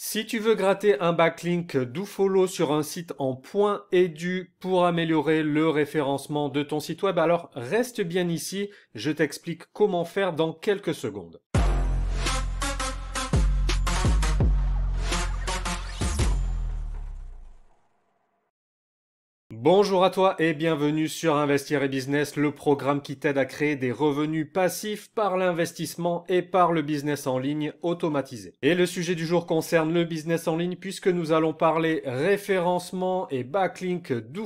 Si tu veux gratter un backlink follow sur un site en point .edu pour améliorer le référencement de ton site web, alors reste bien ici, je t'explique comment faire dans quelques secondes. Bonjour à toi et bienvenue sur Investir et Business, le programme qui t'aide à créer des revenus passifs par l'investissement et par le business en ligne automatisé. Et le sujet du jour concerne le business en ligne puisque nous allons parler référencement et backlink do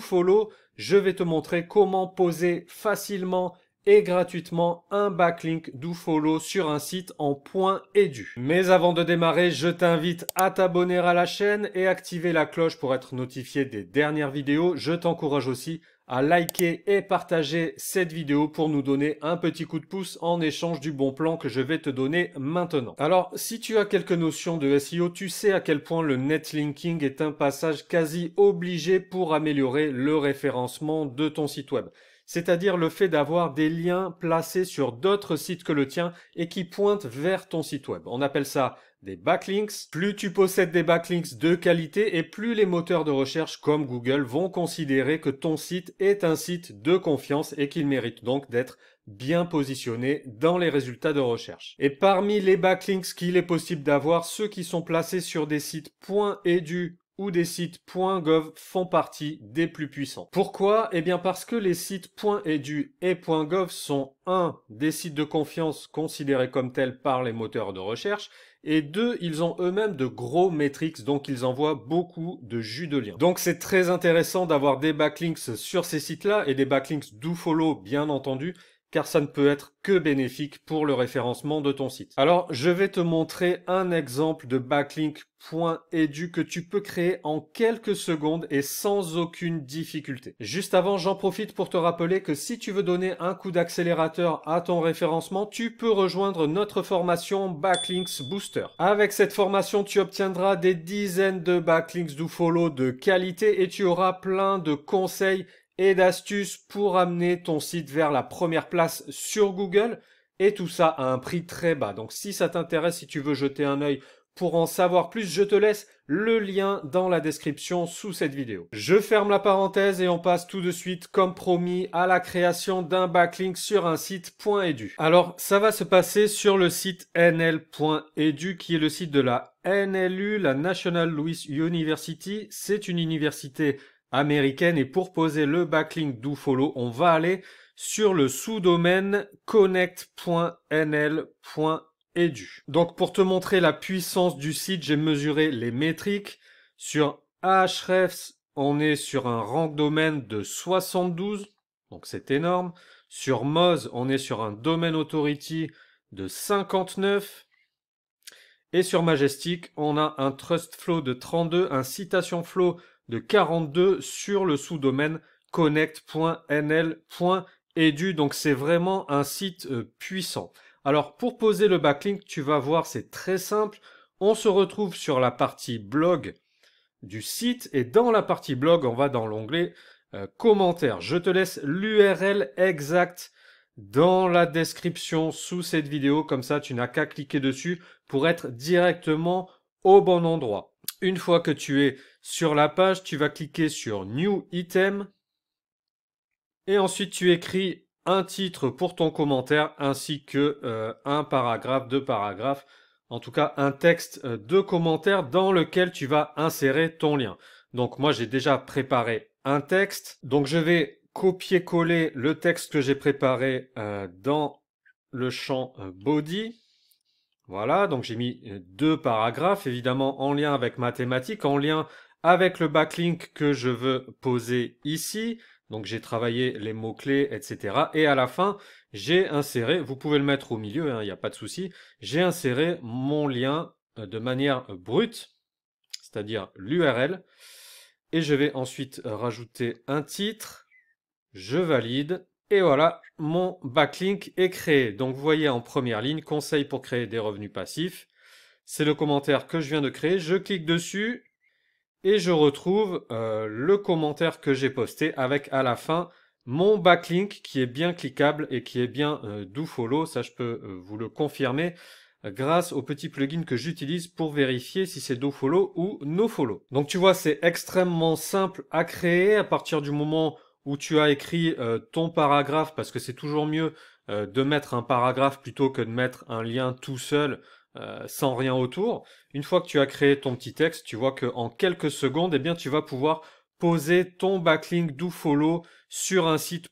Je vais te montrer comment poser facilement et gratuitement un backlink follow sur un site en point edu. Mais avant de démarrer, je t'invite à t'abonner à la chaîne et activer la cloche pour être notifié des dernières vidéos. Je t'encourage aussi à liker et partager cette vidéo pour nous donner un petit coup de pouce en échange du bon plan que je vais te donner maintenant. Alors, si tu as quelques notions de SEO, tu sais à quel point le netlinking est un passage quasi obligé pour améliorer le référencement de ton site web c'est-à-dire le fait d'avoir des liens placés sur d'autres sites que le tien et qui pointent vers ton site web. On appelle ça des backlinks. Plus tu possèdes des backlinks de qualité et plus les moteurs de recherche comme Google vont considérer que ton site est un site de confiance et qu'il mérite donc d'être bien positionné dans les résultats de recherche. Et parmi les backlinks qu'il est possible d'avoir, ceux qui sont placés sur des sites .edu ou des sites .gov font partie des plus puissants. Pourquoi Eh bien parce que les sites .edu et .gov sont un, des sites de confiance considérés comme tels par les moteurs de recherche et 2. ils ont eux-mêmes de gros metrics donc ils envoient beaucoup de jus de lien. Donc c'est très intéressant d'avoir des backlinks sur ces sites-là et des backlinks do follow bien entendu car ça ne peut être que bénéfique pour le référencement de ton site. Alors, je vais te montrer un exemple de backlink.edu que tu peux créer en quelques secondes et sans aucune difficulté. Juste avant, j'en profite pour te rappeler que si tu veux donner un coup d'accélérateur à ton référencement, tu peux rejoindre notre formation Backlinks Booster. Avec cette formation, tu obtiendras des dizaines de backlinks du follow de qualité et tu auras plein de conseils et d'astuces pour amener ton site vers la première place sur Google et tout ça à un prix très bas. Donc si ça t'intéresse, si tu veux jeter un œil pour en savoir plus, je te laisse le lien dans la description sous cette vidéo. Je ferme la parenthèse et on passe tout de suite, comme promis, à la création d'un backlink sur un site .edu. Alors, ça va se passer sur le site nl.edu qui est le site de la NLU, la National Louis University. C'est une université américaine. Et pour poser le backlink follow, on va aller sur le sous-domaine connect.nl.edu. Donc pour te montrer la puissance du site, j'ai mesuré les métriques. Sur Ahrefs, on est sur un rank domaine de 72, donc c'est énorme. Sur Moz, on est sur un domaine authority de 59. Et sur Majestic, on a un trust flow de 32, un citation flow de 42 sur le sous-domaine connect.nl.edu. Donc c'est vraiment un site euh, puissant. Alors pour poser le backlink, tu vas voir, c'est très simple. On se retrouve sur la partie blog du site et dans la partie blog, on va dans l'onglet euh, commentaires. Je te laisse l'URL exacte dans la description sous cette vidéo, comme ça tu n'as qu'à cliquer dessus pour être directement au bon endroit. Une fois que tu es sur la page, tu vas cliquer sur New Item et ensuite tu écris un titre pour ton commentaire ainsi que euh, un paragraphe, deux paragraphes, en tout cas un texte euh, de commentaire dans lequel tu vas insérer ton lien. Donc moi j'ai déjà préparé un texte, donc je vais copier-coller le texte que j'ai préparé euh, dans le champ body. Voilà, donc j'ai mis euh, deux paragraphes, évidemment en lien avec mathématiques, en lien avec le backlink que je veux poser ici. Donc j'ai travaillé les mots-clés, etc. Et à la fin, j'ai inséré, vous pouvez le mettre au milieu, hein, il n'y a pas de souci, j'ai inséré mon lien euh, de manière brute, c'est-à-dire l'URL. Et je vais ensuite rajouter un titre, je valide, et voilà, mon backlink est créé. Donc vous voyez en première ligne, conseil pour créer des revenus passifs. C'est le commentaire que je viens de créer. Je clique dessus et je retrouve euh, le commentaire que j'ai posté avec à la fin mon backlink qui est bien cliquable et qui est bien euh, Ça, je peux euh, vous le confirmer grâce au petit plugin que j'utilise pour vérifier si c'est dofollow ou nofollow. Donc tu vois, c'est extrêmement simple à créer à partir du moment où tu as écrit euh, ton paragraphe, parce que c'est toujours mieux euh, de mettre un paragraphe plutôt que de mettre un lien tout seul euh, sans rien autour. Une fois que tu as créé ton petit texte, tu vois qu'en quelques secondes, eh bien, tu vas pouvoir poser ton backlink dofollow sur un site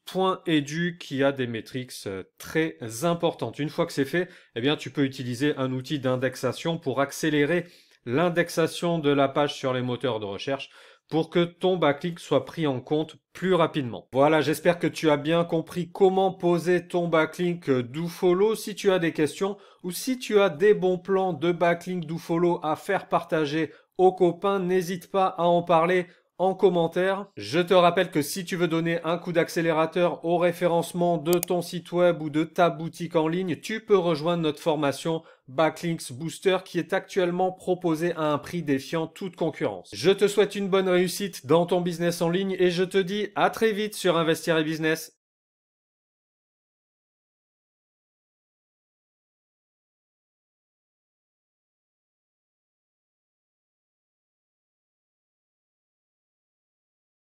.edu qui a des métriques très importantes. Une fois que c'est fait, eh bien, tu peux utiliser un outil d'indexation pour accélérer l'indexation de la page sur les moteurs de recherche pour que ton backlink soit pris en compte plus rapidement. Voilà, j'espère que tu as bien compris comment poser ton backlink euh, dofollow. Si tu as des questions ou si tu as des bons plans de backlink dofollow à faire partager aux copains, n'hésite pas à en parler en commentaire. Je te rappelle que si tu veux donner un coup d'accélérateur au référencement de ton site web ou de ta boutique en ligne, tu peux rejoindre notre formation Backlinks Booster qui est actuellement proposée à un prix défiant toute concurrence. Je te souhaite une bonne réussite dans ton business en ligne et je te dis à très vite sur Investir et Business.